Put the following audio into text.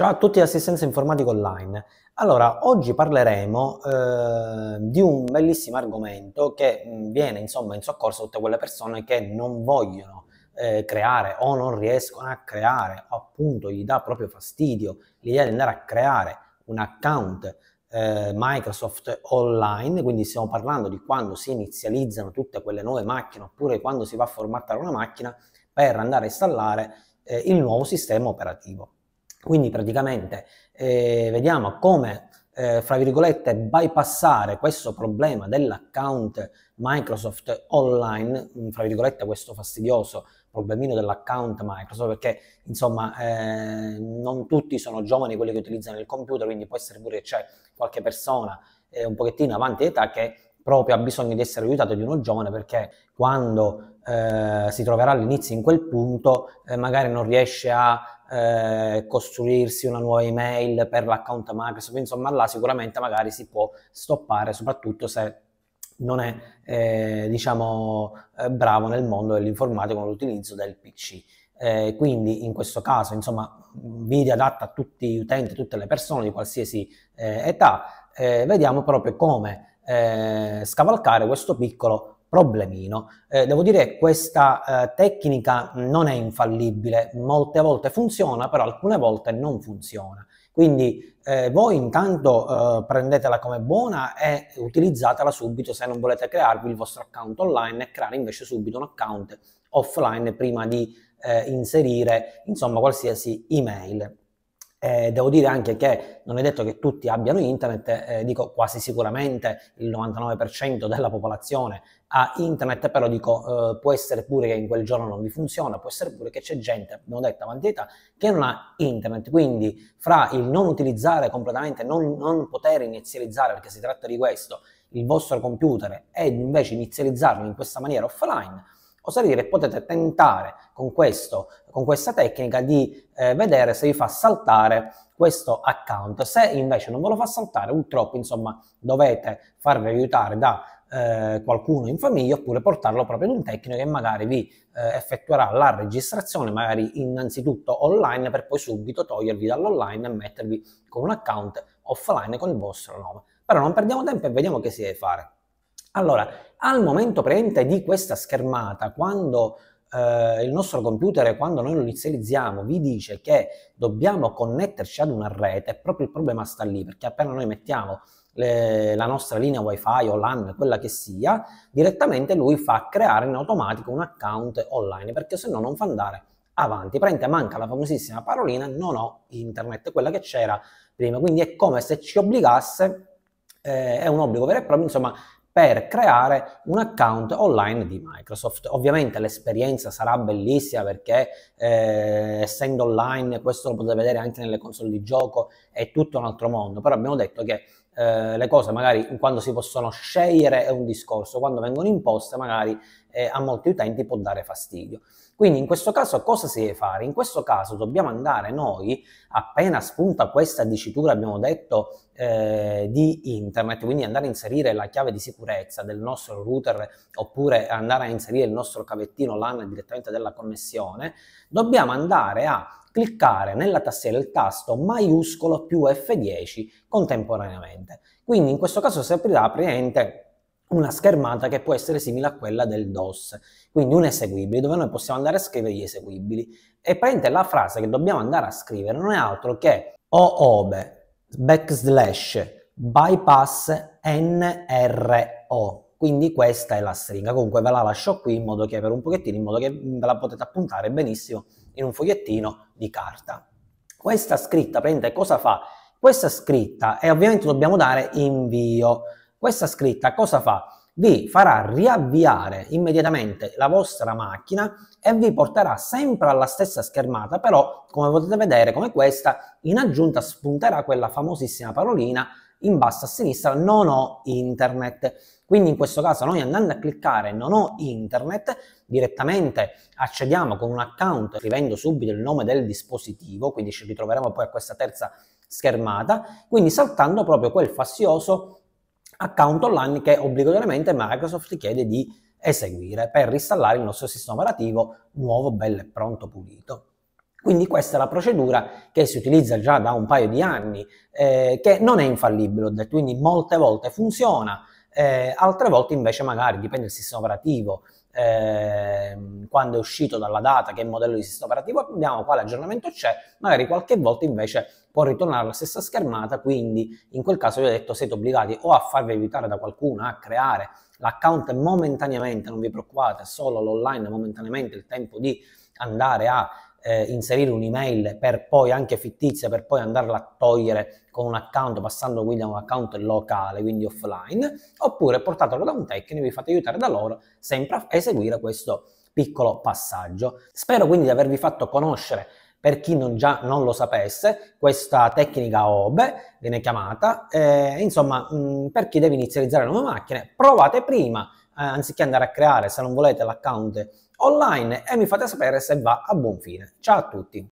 Ciao a tutti, assistenza informatica online. Allora, oggi parleremo eh, di un bellissimo argomento che mm, viene insomma in soccorso a tutte quelle persone che non vogliono eh, creare o non riescono a creare, appunto gli dà proprio fastidio l'idea di andare a creare un account eh, Microsoft online, quindi stiamo parlando di quando si inizializzano tutte quelle nuove macchine oppure quando si va a formattare una macchina per andare a installare eh, il nuovo sistema operativo. Quindi praticamente eh, vediamo come, eh, fra virgolette, bypassare questo problema dell'account Microsoft online, mm, fra virgolette questo fastidioso problemino dell'account Microsoft, perché insomma eh, non tutti sono giovani quelli che utilizzano il computer, quindi può essere pure che c'è qualche persona eh, un pochettino avanti età che proprio ha bisogno di essere aiutato di uno giovane perché quando eh, si troverà all'inizio in quel punto eh, magari non riesce a eh, costruirsi una nuova email per l'account Microsoft, insomma là sicuramente magari si può stoppare, soprattutto se non è eh, diciamo eh, bravo nel mondo dell'informatica con l'utilizzo del PC. Eh, quindi in questo caso, insomma, video adatta a tutti gli utenti, a tutte le persone di qualsiasi eh, età. Eh, vediamo proprio come scavalcare questo piccolo problemino. Eh, devo dire che questa eh, tecnica non è infallibile, molte volte funziona, però alcune volte non funziona. Quindi eh, voi intanto eh, prendetela come buona e utilizzatela subito se non volete crearvi il vostro account online e creare invece subito un account offline prima di eh, inserire insomma qualsiasi email. Eh, devo dire anche che non è detto che tutti abbiano internet, eh, dico quasi sicuramente il 99% della popolazione ha internet, però dico eh, può essere pure che in quel giorno non vi funziona, può essere pure che c'è gente, abbiamo detto avanti età, che non ha internet, quindi fra il non utilizzare completamente, non, non poter inizializzare, perché si tratta di questo, il vostro computer e invece inizializzarlo in questa maniera offline, Oserei dire, potete tentare con, questo, con questa tecnica di eh, vedere se vi fa saltare questo account. Se invece non ve lo fa saltare, purtroppo, insomma, dovete farvi aiutare da eh, qualcuno in famiglia oppure portarlo proprio ad un tecnico che magari vi eh, effettuerà la registrazione, magari innanzitutto online, per poi subito togliervi dall'online e mettervi con un account offline con il vostro nome. Però non perdiamo tempo e vediamo che si deve fare. Allora, al momento presente di questa schermata, quando eh, il nostro computer, quando noi lo inizializziamo, vi dice che dobbiamo connetterci ad una rete, proprio il problema sta lì, perché appena noi mettiamo le, la nostra linea wifi o LAN, quella che sia, direttamente lui fa creare in automatico un account online, perché se no non fa andare avanti. Prende, manca la famosissima parolina non ho internet, quella che c'era prima. Quindi è come se ci obbligasse, eh, è un obbligo vero e proprio, insomma, per creare un account online di Microsoft. Ovviamente l'esperienza sarà bellissima perché eh, essendo online questo lo potete vedere anche nelle console di gioco, è tutto un altro mondo, però abbiamo detto che eh, le cose magari quando si possono scegliere è un discorso, quando vengono imposte magari eh, a molti utenti può dare fastidio. Quindi in questo caso cosa si deve fare? In questo caso dobbiamo andare noi, appena spunta questa dicitura abbiamo detto eh, di internet, quindi andare a inserire la chiave di sicurezza del nostro router oppure andare a inserire il nostro cavettino LAN direttamente della connessione, dobbiamo andare a cliccare nella tastiera il tasto maiuscolo più F10 contemporaneamente. Quindi in questo caso si aprirà praticamente una schermata che può essere simile a quella del DOS, quindi un eseguibile dove noi possiamo andare a scrivere gli eseguibili. E praticamente la frase che dobbiamo andare a scrivere non è altro che o oh, obe oh, backslash bypass nro. Quindi questa è la stringa. Comunque ve la lascio qui in modo che per un pochettino, in modo che ve la potete appuntare benissimo in un fogliettino di carta. Questa scritta, prendete cosa fa? Questa scritta, e ovviamente dobbiamo dare invio. Questa scritta cosa fa? vi farà riavviare immediatamente la vostra macchina e vi porterà sempre alla stessa schermata, però come potete vedere come questa in aggiunta spunterà quella famosissima parolina in basso a sinistra non ho internet. Quindi in questo caso noi andando a cliccare non ho internet, direttamente accediamo con un account scrivendo subito il nome del dispositivo, quindi ci ritroveremo poi a questa terza schermata, quindi saltando proprio quel fastidioso account online che obbligatoriamente Microsoft chiede di eseguire per installare il nostro sistema operativo nuovo, bello e pronto, pulito. Quindi questa è la procedura che si utilizza già da un paio di anni, eh, che non è infallibile, ho detto, quindi molte volte funziona, eh, altre volte invece magari dipende dal sistema operativo, eh, quando è uscito dalla data, che modello di sistema operativo abbiamo, quale aggiornamento c'è, magari qualche volta invece può ritornare alla stessa schermata, quindi in quel caso vi ho detto siete obbligati o a farvi aiutare da qualcuno a creare l'account momentaneamente, non vi preoccupate, solo l'online momentaneamente, il tempo di andare a eh, inserire un'email per poi anche fittizia, per poi andarla a togliere con un account, passando quindi a un account locale, quindi offline, oppure portatelo da un tecnico, vi fate aiutare da loro sempre a eseguire questo piccolo passaggio. Spero quindi di avervi fatto conoscere per chi non già non lo sapesse, questa tecnica OBE viene chiamata, eh, insomma, mh, mm, per chi deve inizializzare nuove macchine, provate prima eh, anziché andare a creare, se non volete, l'account online e mi fate sapere se va a buon fine. Ciao a tutti!